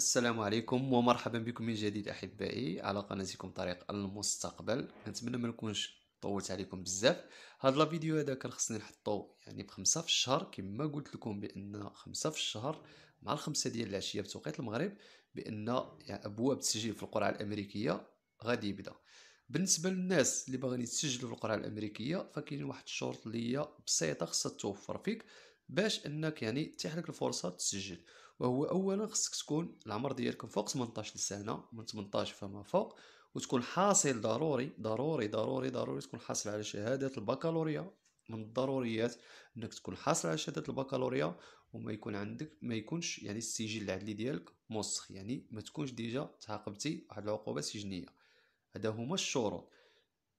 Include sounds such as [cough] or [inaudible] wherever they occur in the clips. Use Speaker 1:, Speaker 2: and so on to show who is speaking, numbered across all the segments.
Speaker 1: السلام عليكم ومرحبا بكم من جديد احبائي على قناتكم طريق المستقبل نتمنى ما نكونش طولت عليكم بزاف هاد لا فيديو هذا كان خصني نحطو يعني بخمسة في الشهر كما قلت لكم بان خمسة في الشهر مع الخمسة ديال العشية بتوقيت المغرب بان يعني ابواب التسجيل في القرعة الامريكية غادي يبدا بالنسبه للناس اللي باغيين يتسجلوا في القرعه الامريكيه فكاين واحد الشروط اللي هي بسيطه خصها توفر فيك باش انك يعني تحلك الفرصه تسجل وهو اولا خصك تكون العمر ديالك فوق 18 سنه من 18 فما فوق وتكون حاصل ضروري ضروري ضروري ضروري تكون حاصل على شهاده البكالوريا من الضروريات انك تكون حاصل على شهاده البكالوريا وما يكون عندك ما يكونش يعني السجل العدلي ديالك موسخ يعني ما تكونش ديجا تعاقبتي واحد العقوبه سجنيه هذا هما الشروط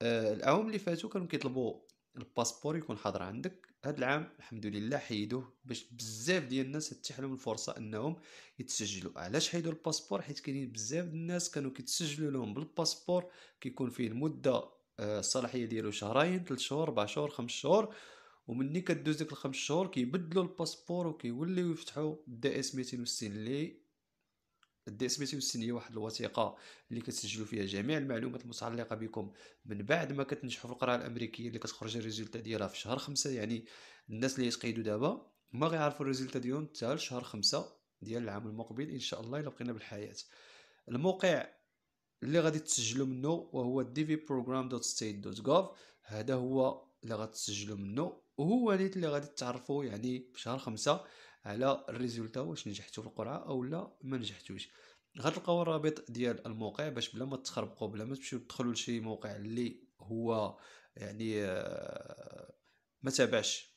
Speaker 1: آه العوام اللي فاتوا كانوا كيطلبوا الباسبور يكون حاضر عندك هاد العام الحمد لله حيدوه باش بزاف ديال الناس تتيح لهم الفرصه انهم يتسجلوا علاش حيدوا الباسبور حيت كاينين بزاف الناس كانوا كيتسجلوا لهم بالباسبور كيكون فيه المده آه، الصلاحيه ديالو شهرين ثلاث شهور اربع شهور خمس شهور ومني كدوز ديك الخمس شهور كيبدلوا الباسبور وكيوليو يفتحوا الدي اس 260 اللي الدي اس بي سي هي واحد الوثيقه اللي كتسجلوا فيها جميع المعلومات المتعلقه بكم من بعد ما كتنجحوا في القراءه الامريكيه اللي كتخرج الريزلت ديالها في شهر خمسة يعني الناس اللي يتقيدوا دابا ما غيعرفوا الريزلت ديالهم حتى لشهر خمسة ديال العام المقبل ان شاء الله الا بقينا بالحياه الموقع اللي غادي تسجلوا منه وهو dvprogram.state.gov هذا هو اللي غتسجلوا منه وهو اللي غادي تعرفوا يعني في شهر خمسة على الريزولتا واش نجحتو في القرعه او لا ما نجحتوش غتلقاو الرابط ديال الموقع باش بلا ما تخربقوا بلا ما تمشيو تدخلوا لشي موقع اللي هو يعني آه، ما تابعش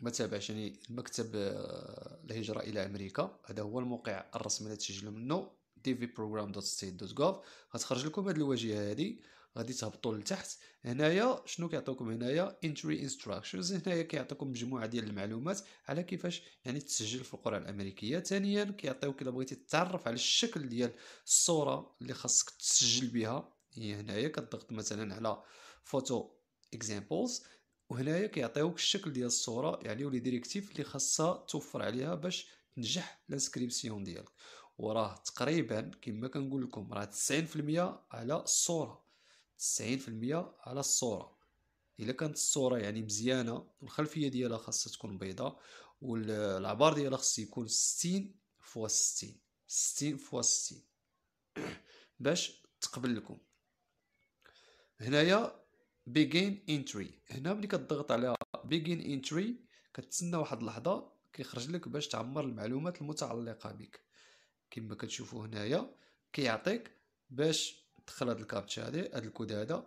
Speaker 1: ما تابعش يعني المكتب آه، الهجره الى امريكا هذا هو الموقع الرسمي اللي تسجلوا منه dvprogram.state.gov غتخرج لكم هذه الواجهه هذه غادي تهبطوا لتحت هنايا شنو كيعطيوكم هنايا انتري انستراكشنز هنايا كيعطيكم مجموعه ديال المعلومات على كيفاش يعني تسجل في القرعه الامريكيه ثانيا كيعطيوك الا بغيتي تتعرف على الشكل ديال الصوره اللي خاصك تسجل بها هي يعني هنايا كتضغط مثلا على فوتو اكزامبلز وهنايا كيعطيوك الشكل ديال الصوره يعني ولي ديريكتيف اللي خاصها توفر عليها باش تنجح لانسكريبسيون ديالك وراه تقريبا كما كنقول لكم راه 90% على الصوره تسعين في المية على الصورة الا كانت الصوره يعني مزيانه والخلفيه ديالها خاصها تكون بيضاء والعبار ديالها خاص يكون ستين فوا ستين ستين فوا ستين [coughs] باش تقبل لكم هنايا بيجين انتري هنا ملي كتضغط على بيجين انتري كتسنى واحد اللحظه كيخرج لك باش تعمر المعلومات المتعلقه بك كما كتشوفوا هنايا كيعطيك باش دخل هذا الكابتشا هادي هذا الكود هذا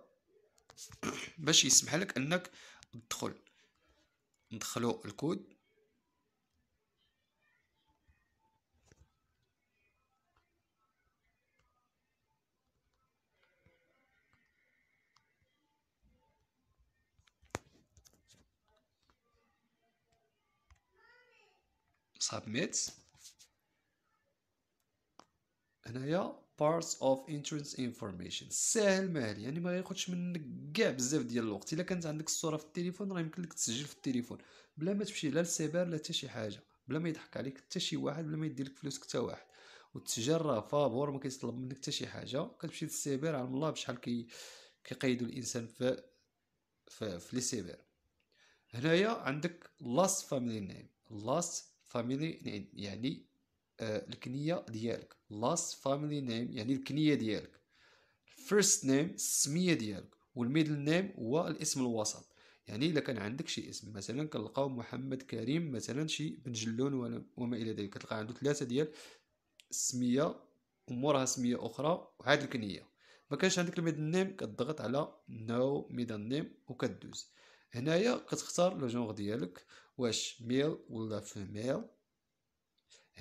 Speaker 1: باش يسمح لك انك تدخل ندخلو الكود submit هنايا parts of entrance information ساهل مهل يعني ما ياخذش منك كاع بزاف ديال الوقت الا كانت عندك الصوره في التليفون راه يمكن لك تسجل في التليفون بلا ما تمشي لا للسيبر لا حتى شي حاجه بلا ما يضحك عليك حتى شي واحد بلا ما يدير لك فلوسك حتى واحد والتجار راه فابور ما كيطلب منك حتى شي حاجه كتمشي للسيبر على الله بشحال كي كيقيدوا الانسان في في, في لي سيبر هنايا عندك لاست فاميلي نيم لاست فاميلي يعني آه، الكنيه ديالك لاست فاميلي نيم يعني الكنيه ديالك الفيرست نيم السميه ديالك والميدل نيم هو الاسم الوسط يعني الا كان عندك شي اسم مثلا كنلقاو محمد كريم مثلا شي بن جلون وما الى ذلك كتلقى عنده ثلاثه ديال السميه ومورها سميه اخرى وعاد الكنيه ما كانش عندك الميدل نيم كتضغط على نو ميدل نيم وكدوز هنايا كتختار لو جونغ ديالك واش ميل ولا فيميل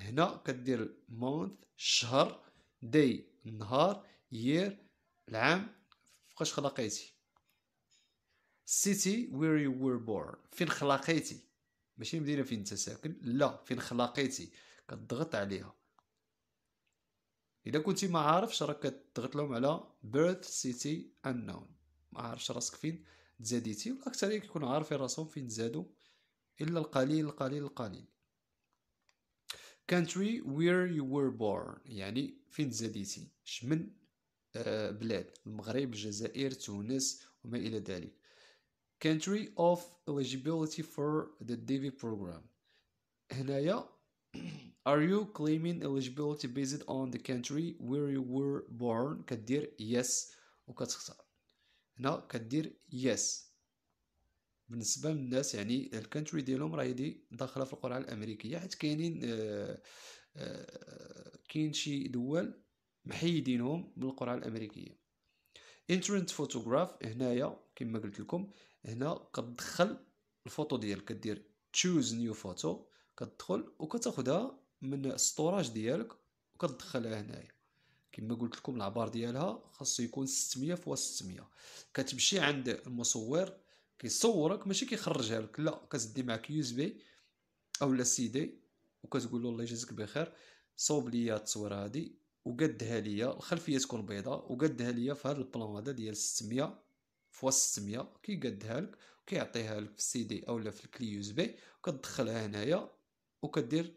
Speaker 1: هنا كدير month شهر داي النهار يير العام فاش خلقيتي سيتي وير يو وير بورن فين خلقيتي ماشي المدينه فين انت ساكن لا فين خلقيتي كتضغط عليها اذا كنتي ما عارفش راك كتضغط لهم على بيرث سيتي unknown ما عارفش راسك فين تزاديتي والاكثريه كيكون عارفين راسهم فين تزادوا الا القليل القليل القليل country where you were born يعني فين تزاديتي شمن بلاد المغرب الجزائر تونس وما إلى ذلك country of eligibility for the DV program هنايا Are you claiming eligibility based on the country where you were born كدير yes وكتختار هنا كدير yes بالنسبه للناس يعني الكانتري ديالهم راه هادي داخله في القرعه الامريكيه حيت كاينين آه، آه، كاين شي دول محيدينهم من القرعه الامريكيه انترنت فوتوغراف هنايا كما قلت لكم هنا كتدخل الفوتو ديالك كدير تشوز نيو فوتو كتدخل وكتاخدها من ستوراج ديالك وكتدخلها هنايا كما قلت لكم العبار ديالها خاصو يكون 600 فوا 600 كتمشي عند المصور كيصورك ماشي كيخرجها لك لا كتدي معاك يو اس بي اولا سي دي وكتقول له الله يجازيك بخير صوب ليا التصويره هادي وقدها ليا الخلفيه تكون بيضاء وقدها ليا في هذا البلان هذا ديال 600 فوا 600 كيقدها لك وكيعطيها لك في السي دي اولا في الكلي يو اس بي وكتدخلها هنايا وكدير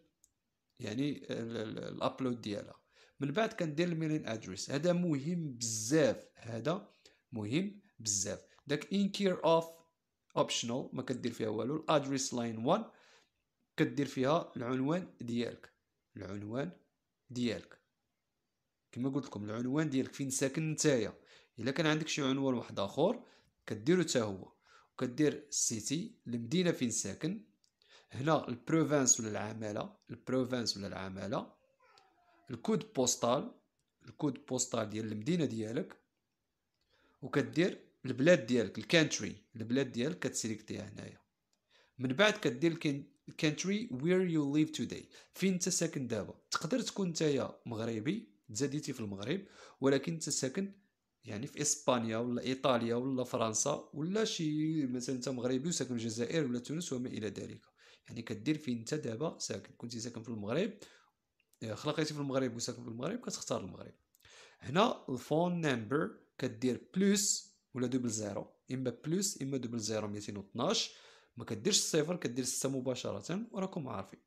Speaker 1: يعني الابلود ديالها من بعد كندير الميلين ادريس هذا مهم بزاف هذا مهم بزاف داك ان كير اوف اوبشنال ما كدير فيها والو الادريس لاين 1 كدير فيها العنوان ديالك العنوان ديالك كما قلت لكم العنوان ديالك فين ساكن نتايا الا كان عندك شي عنوان واحد اخر كديرو حتى هو وكدير السيتي المدينه فين ساكن هنا البروفانس ولا العماله البروفانس ولا العماله الكود بوستال الكود بوستال ديال المدينه ديالك وكدير البلاد ديالك الكانتري البلاد ديالك كتسيليكتيها هنايا من بعد كدير الكانتري وير يو ليف توداي فين انت ساكن دابا تقدر تكون نتايا مغربي تزاديتي في المغرب ولكن انت ساكن يعني في اسبانيا ولا ايطاليا ولا فرنسا ولا شي مثلا انت مغربي وساكن في الجزائر ولا تونس وما الى ذلك يعني كدير فين انت دابا ساكن كنتي ساكن في المغرب آه، خلقتي في المغرب وساكن في المغرب كتختار المغرب هنا الفون نمبر كدير بلوس ولا دوبل زيرو اما بلوس اما دوبل زيرو 212 ما كديرش الصفر كدير 6 مباشره وراكم عارفين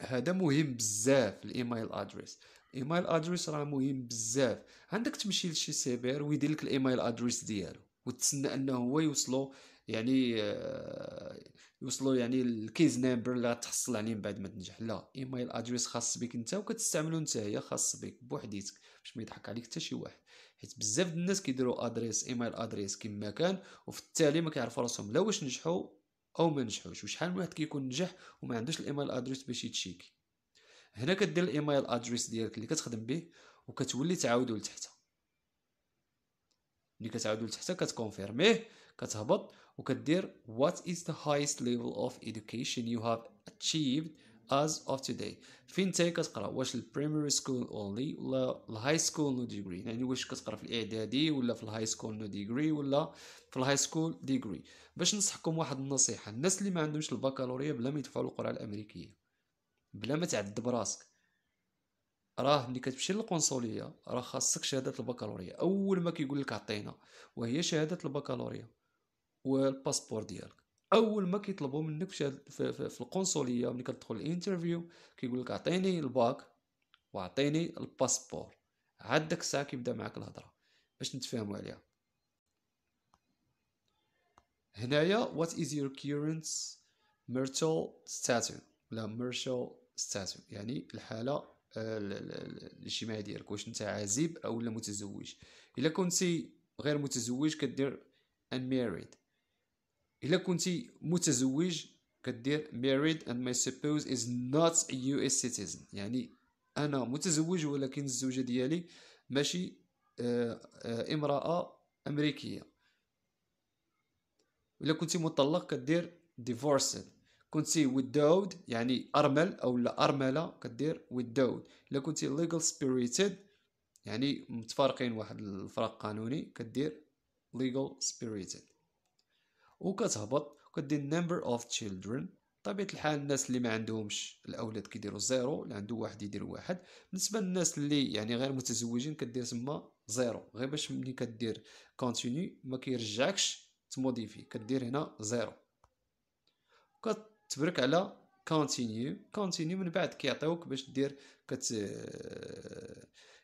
Speaker 1: هذا مهم بزاف الايميل ادريس الايميل ادريس راه مهم بزاف عندك تمشي لشي سيبر ويدير لك الايميل ادريس ديالو وتسنى انه هو يوصلو يعني آه، يوصلوا يعني الكيز نمبر اللي غتحصل عليه يعني من بعد ما تنجح لا ايميل ادريس خاص بك انت وكتستعملو انت هي خاص بك بوحديتك باش ما يضحك عليك حتى شي واحد حيت بزاف د الناس كيديروا ادريس ايميل ادريس كما كان وفي التالي ما كيعرفوا راسهم لا واش نجحوا او ما نجحوش وشحال من واحد كيكون نجح وما عندوش الايميل ادريس باش يتشيكي هنا كدير الايميل ادريس ديالك اللي كتخدم به وكتولي تعاودو لتحت ملي كتعاودو لتحت كتكونفيرميه كتهبط وكدير what is the highest level of education you have achieved as of today فين تاي كتقرا واش البريمري سكول اونلي ولا الهاي سكول نو ديجري يعني واش كتقرا في الاعدادي ولا في الهاي سكول نو ديجري ولا في الهاي سكول ديجري باش نصحكم واحد النصيحه الناس اللي ما عندهمش البكالوريا بلا ما يدفعوا القرعه الامريكيه بلا ما تعذب راسك راه ملي كتمشي للقنصليه راه خاصك شهاده البكالوريا اول ما كيقول لك عطينا وهي شهاده البكالوريا والباسبور ديالك اول ما كيطلبوا منك في, في, القنصليه ملي كتدخل الانترفيو كيقول لك اعطيني الباك واعطيني الباسبور عاد داك الساعه كيبدا معاك الهضره باش نتفاهموا عليها هنايا وات از يور current marital status ولا marital status يعني الحاله آه، الاجتماعيه ديالك واش انت عازب او لا متزوج الا كنتي غير متزوج كدير unmarried الا كنتي متزوج كدير married and my spouse is not a US citizen يعني انا متزوج ولكن الزوجه ديالي ماشي آه، آه، امراه امريكيه الا كنتي مطلق كدير divorced كنتي widowed يعني ارمل او لا ارمله كدير widowed الا كنتي legal spirited يعني متفارقين واحد الفرق قانوني كدير legal spirited وكتهبط وكدير نمبر اوف تشيلدرن طبيعة الحال الناس اللي ما عندهمش الاولاد كيديروا زيرو اللي عنده واحد يدير واحد بالنسبه للناس اللي يعني غير متزوجين كدير تما زيرو غير باش ملي كدير كونتينيو ما كيرجعكش تموديفي كدير هنا زيرو كتبرك على كونتينيو كونتينيو من بعد كيعطيوك باش دير كت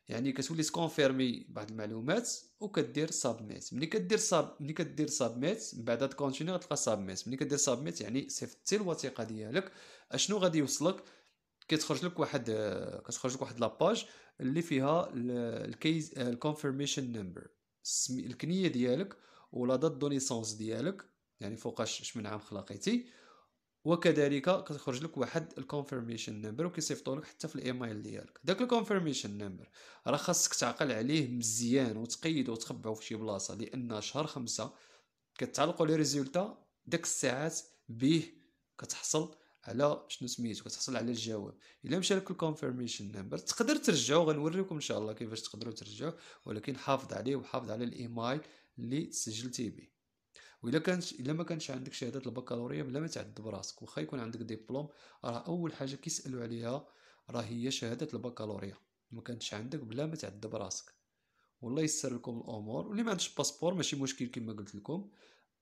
Speaker 1: يعني كتولي تكونفيرمي بعض المعلومات وكدير سابميت ملي كدير ساب ملي كدير سابميت من بعد كونتينيو غتلقى سابميت ملي كدير سابميت يعني صيفطتي الوثيقه ديالك اشنو غادي يوصلك كيتخرج لك واحد كتخرج لك واحد لاباج اللي فيها الكيز الكونفيرميشن نمبر الكنيه ديالك ولا دات دونيسونس ديالك يعني فوقاش من عام خلقيتي وكذلك كتخرج لك واحد الكونفيرميشن نمبر وكيصيفطوا لك حتى في الايميل ديالك داك الكونفيرميشن نمبر راه خاصك تعقل عليه مزيان وتقيد وتخبعه في شي بلاصه لان شهر خمسة كتعلقوا لي ريزولتا داك الساعات به كتحصل على شنو سميتو كتحصل على الجواب الا مشى لك الكونفيرميشن نمبر تقدر ترجعو غنوريكم ان شاء الله كيفاش تقدروا ترجعوه ولكن حافظ عليه وحافظ على الايميل اللي تسجلتي به والا كانت الا ما كانش عندك شهاده البكالوريا بلا ما تعد راسك واخا يكون عندك ديبلوم راه اول حاجه كيسالوا عليها راه هي شهاده البكالوريا ما كانتش عندك بلا ما تعد راسك والله يسر لكم الامور واللي ما عندش باسبور ماشي مشكل كما قلت لكم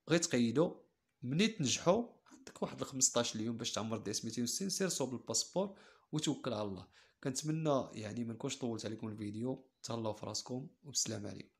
Speaker 1: غير تقيدوا ملي تنجحوا عندك واحد 15 يوم باش تعمر دي اس 260 سير صوب الباسبور وتوكل على الله كنتمنى يعني ما نكونش طولت عليكم الفيديو تهلاو في راسكم وبالسلامه عليكم